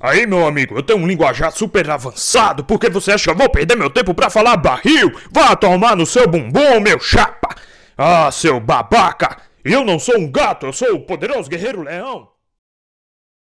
Aí, meu amigo, eu tenho um linguajar super avançado, porque você acha que eu vou perder meu tempo pra falar barril? Vá tomar no seu bumbum, meu chapa! Ah, seu babaca! Eu não sou um gato, eu sou o poderoso guerreiro leão!